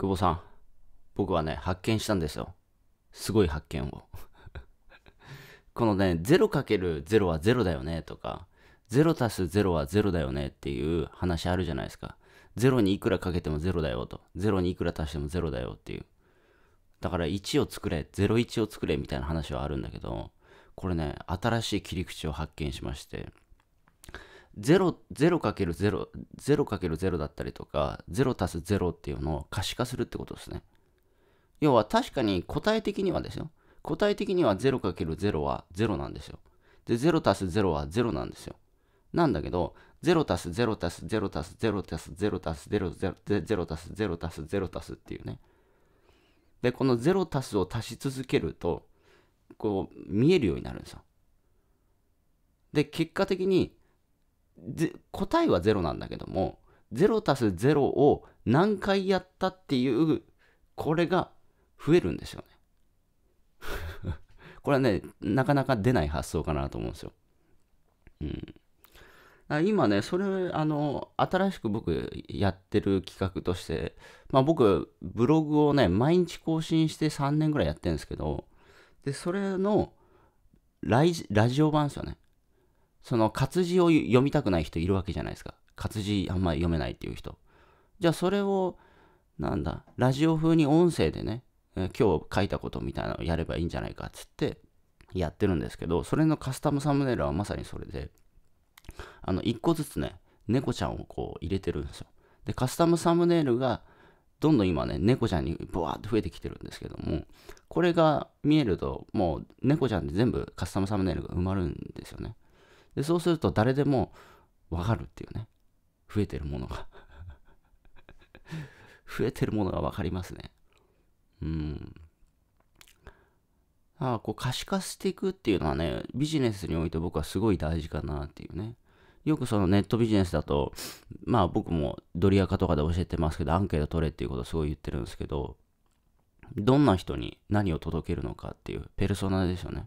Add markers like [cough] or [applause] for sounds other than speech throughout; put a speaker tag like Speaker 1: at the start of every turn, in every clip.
Speaker 1: 久保さん、僕はね、発見したんですよ。すごい発見を。[laughs] このね、0×0 は0だよねとか、0足す0は0だよねっていう話あるじゃないですか。0にいくらかけても0だよと。0にいくら足しても0だよっていう。だから1を作れ、01を作れみたいな話はあるんだけど、これね、新しい切り口を発見しまして、0、ける0 0る0だったりとか、0たす0っていうのを可視化するってことですね。要は確かに答え的にはですよ。答え的には0る0は0なんですよ。で、0たす0は0なんですよ。なんだけど、0たす0たす0たす0たす0たす0たす0たす0たすっていうね。で、この0たすを足し続けると、こう見えるようになるんですよ。で、結果的に答えは0なんだけども0たす0を何回やったっていうこれが増えるんですよね [laughs] これはねなかなか出ない発想かなと思うんですよ。うん、今ね、それ、あの、新しく僕やってる企画として、まあ僕、ブログをね、毎日更新して3年ぐらいやってるんですけど、で、それのラジオ版ですよね。その活字を読みたくない人いるわけじゃないですか。活字あんまり読めないっていう人。じゃあそれを、なんだ、ラジオ風に音声でね、今日書いたことみたいなのをやればいいんじゃないかっつってやってるんですけど、それのカスタムサムネイルはまさにそれで、あの、一個ずつね、猫ちゃんをこう入れてるんですよ。で、カスタムサムネイルが、どんどん今ね、猫ちゃんにブワーっと増えてきてるんですけども、これが見えると、もう猫ちゃんで全部カスタムサムネイルが埋まるんですよね。でそうすると誰でもわかるっていうね増えてるものが [laughs] 増えてるものが分かりますねうんあこう可視化していくっていうのはねビジネスにおいて僕はすごい大事かなっていうねよくそのネットビジネスだとまあ僕もドリアカとかで教えてますけどアンケート取れっていうことをすごい言ってるんですけどどんな人に何を届けるのかっていうペルソナですよね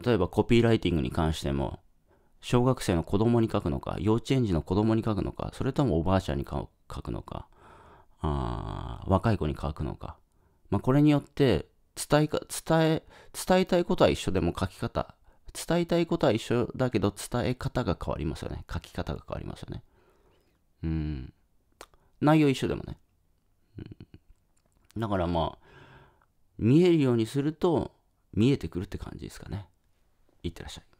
Speaker 1: 例えばコピーライティングに関しても、小学生の子供に書くのか、幼稚園児の子供に書くのか、それともおばあちゃんに書くのか、あ若い子に書くのか。まあ、これによって伝えか、伝え、伝えたいことは一緒でも書き方、伝えたいことは一緒だけど伝え方が変わりますよね。書き方が変わりますよね。うん。内容一緒でもね。うん、だからまあ、見えるようにすると見えてくるって感じですかね。いってらっしゃい。